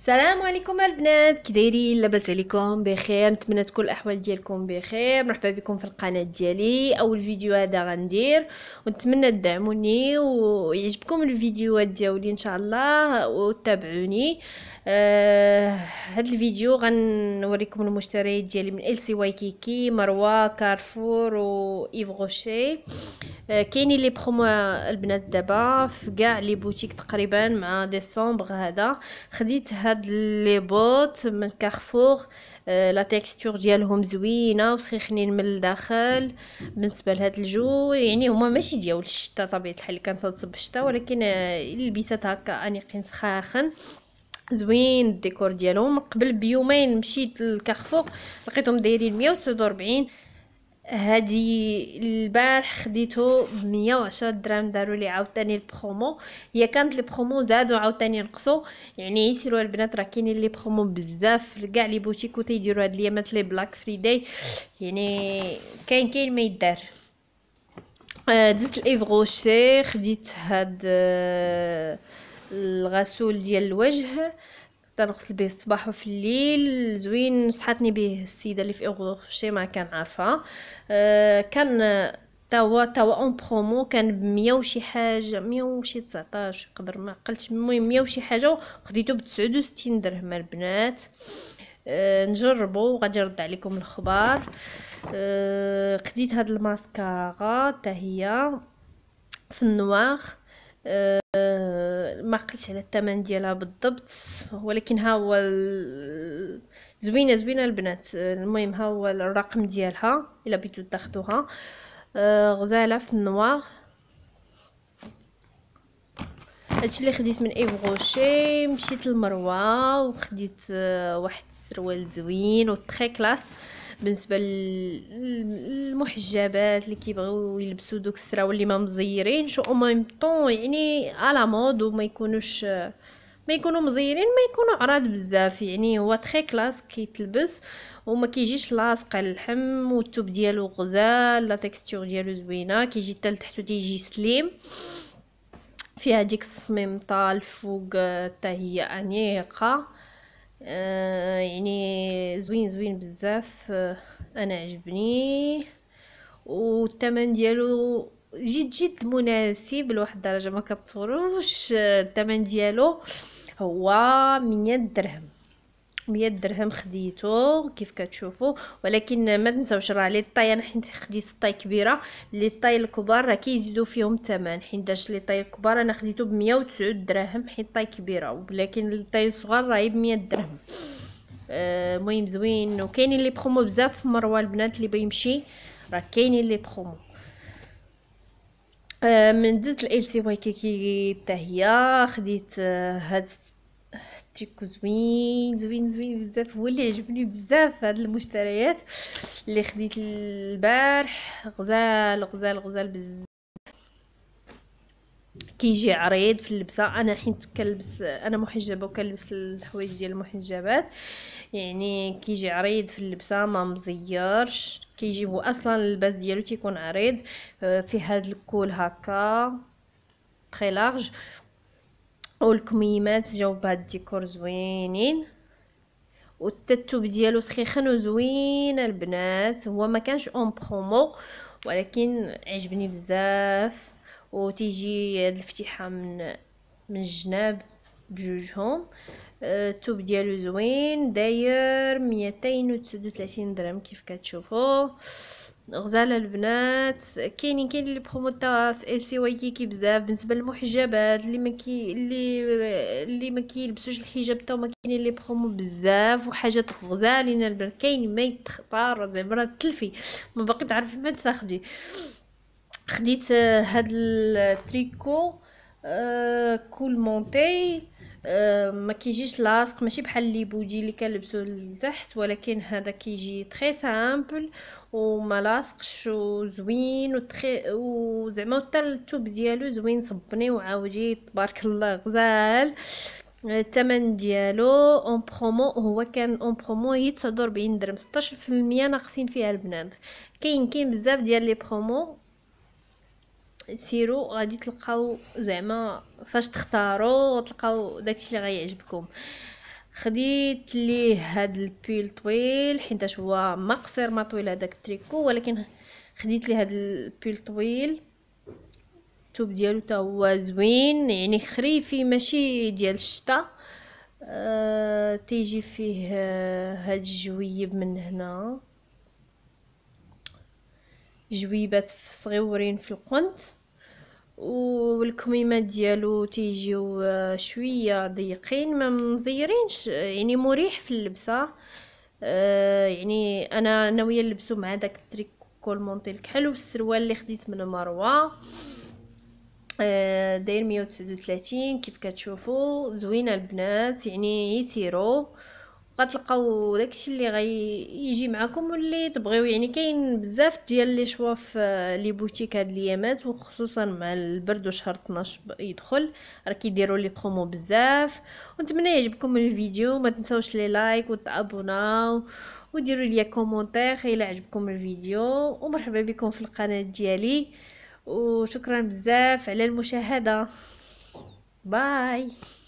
السلام عليكم البنات كي دايرين لاباس عليكم بخير نتمنى تكون الاحوال ديالكم بخير مرحبا بكم في القناه ديالي اول فيديو هذا غندير ونتمنى تدعموني ويعجبكم الفيديوهات ديالي ان شاء الله وتابعوني آه هاد الفيديو غنوريكم المشتريات ديالي من ال سي واي كيكي مروه كارفور وايف غوشي آه، كاينين لي برومو البنات دابا في كاع لي بوتيك تقريبا مع ديسمبر هذا خديت هاد لي بوط من كارفور آه، لا تيكستور ديالهم زوينه وسخيخنين من الداخل بالنسبه لهاد الجو يعني هما ماشي ديال الشتا طبيعه الحال كانت تصب الشتا ولكن آه، لبسات هكا انيقين سخاخن زوين الديكور ديالهم قبل بيومين مشيت لكارفور لقيتهم دايرين 149 هادي البارح خديتو بمية وعشرة درهم داروا لي عاوتاني البرومو هي كانت لي برومو زادوا عاوتاني نقصوا يعني يسيروا البنات راه كاينين لي برومو بزاف لكاع لي بوتيك و تيديروا هاد الايامات لي بلاك فريداي يعني كاين كاين ما يدار آه، دزت الايف غوشي خديت هاد آه، الغسول ديال الوجه كنغسل به الصباح وفي الليل زوين صحاتني به السيده اللي في شي ما كان عارفه آه، كان توا توا اون برومو كان ب 100 وشي حاجه 100 وشي 19 قدر ما قلتش المهم 100 وشي حاجه وخديته ب 69 درهم البنات أه نجربو وغادي نرد عليكم الخبار آه، خديت هاد الماسكارا حتى هي في النواخ أه ما قلتش على الثمن ديالها بالضبط ولكن ها هو زوينه زوينه البنات المهم ها هو الرقم ديالها الا بغيتو تاخذوها أه غزاله في النوار هادشي اللي خديت من ايف غوشي مشيت للمروه وخديت آه، واحد السروال زوين وتري كلاس بالنسبه للمحجبات اللي كيبغيو يلبسوا دوك السراول اللي ما مزيرينش او ميم طون يعني على مود وما يكونوش ما يكونوا مزيرين ما يكونوا عراض بزاف يعني هو تري كلاس كيتلبس وما كيجيش لاصق على اللحم والتوب ديالو غزال لا تيكستور ديالو زوينه كيجي حتى لتحت تيجي سليم فيها ديك الصميم طال فوق حتى هي انيقه آه، يعني زوين زوين بزاف آه، انا عجبني والثمن ديالو جد جد مناسب لواحد الدرجه ما كتطولوش آه، الثمن ديالو هو 100 درهم مية درهم خديتو كيف كتشوفوا ولكن ما تنساوش راه لي طاي انا حيت خديت طاي كبيره لي طاي الكبار راه كيزيدوا فيهم الثمن داش لي طاي الكبار انا خديتو ب 109 دراهم حيت طاي كبيره ولكن لي طاي الصغار راهي ب 100 درهم آه، المهم آه زوين وكاينين لي برومو بزاف في مروه البنات اللي بيمشي راه كاينين لي برومو آه من دزت الال سي واي كي حتى هي خديت آه هاد تيكو زوين زوين زوين بزاف هو اللي عجبني بزاف هاد المشتريات اللي خديت البارح غزال غزال غزال بزاف كيجي عريض في اللبسه انا حيت كنلبس انا محجبه وكنلبس الحوايج ديال المحجبات يعني كيجي عريض في اللبسه ما مزيرش كيجي هو اصلا اللباس ديالو تيكون عريض آه، في هاد الكول هكا تري لارج والكميمات جاو بهاد الديكور زوينين والتتوب ديالو سخيخن وزوين البنات هو ما كانش اون برومو ولكن عجبني بزاف وتيجي هاد الفتيحه من من الجناب بجوجهم آه، التوب ديالو زوين داير ميتين درهم كيف كتشوفوا غزاله البنات كاينين كاين لي برومو تاع في ال سي واي كي بزاف بالنسبه للمحجبات اللي ما كي اللي اللي ما كيلبسوش الحجاب ما كاينين لي برومو بزاف وحاجات غزالين البنات كاين ما يتختار زعما تلفي ما باقي تعرفي ما تاخدي خديت هاد التريكو آه، كول مونتي آه، ما كيجيش لاصق ماشي بحال لي بودي اللي كنلبسو لتحت ولكن هذا كيجي تري سامبل وما لاصقش وزوين وتري وزعما حتى التوب ديالو زوين صبني وعاودي تبارك الله غزال آه، الثمن ديالو اون برومو هو كان اون برومو هي 49 درهم 16% ناقصين فيها البنات كاين كاين بزاف ديال لي برومو سيرو غادي تلقاو زعما فاش تختاروا تلقاو داكشي اللي غيعجبكم خديت ليه هاد البيل طويل حيتاش هو ما قصير ما طويل هذاك التريكو ولكن خديت ليه هاد البيل طويل التوب ديالو تا هو زوين يعني خريفي ماشي ديال الشتاء أه تيجي فيه آه، هاد الجويب من هنا جويبات صغيورين في القنت والكميمات ديالو تيجيو آه، شويه ضيقين ما مزيرينش يعني مريح في اللبسه أه يعني انا ناويه نلبسو مع داك التريكو المونتي الكحل والسروال اللي خديت من مروه آه، داير 139 كيف كتشوفوا زوينه البنات يعني يسيرو غتلقاو داكشي اللي غيجي غي معكم واللي تبغيو يعني كاين بزاف ديال لي شوا في لي بوتيك هاد ليامات وخصوصا مع البرد وشهر 12 يدخل راه كيديروا لي برومو بزاف ونتمنى يعجبكم الفيديو ما تنساوش لي لايك وتابوناو وديروا لي كومونتير الا عجبكم الفيديو ومرحبا بكم في القناه ديالي وشكرا بزاف على المشاهده باي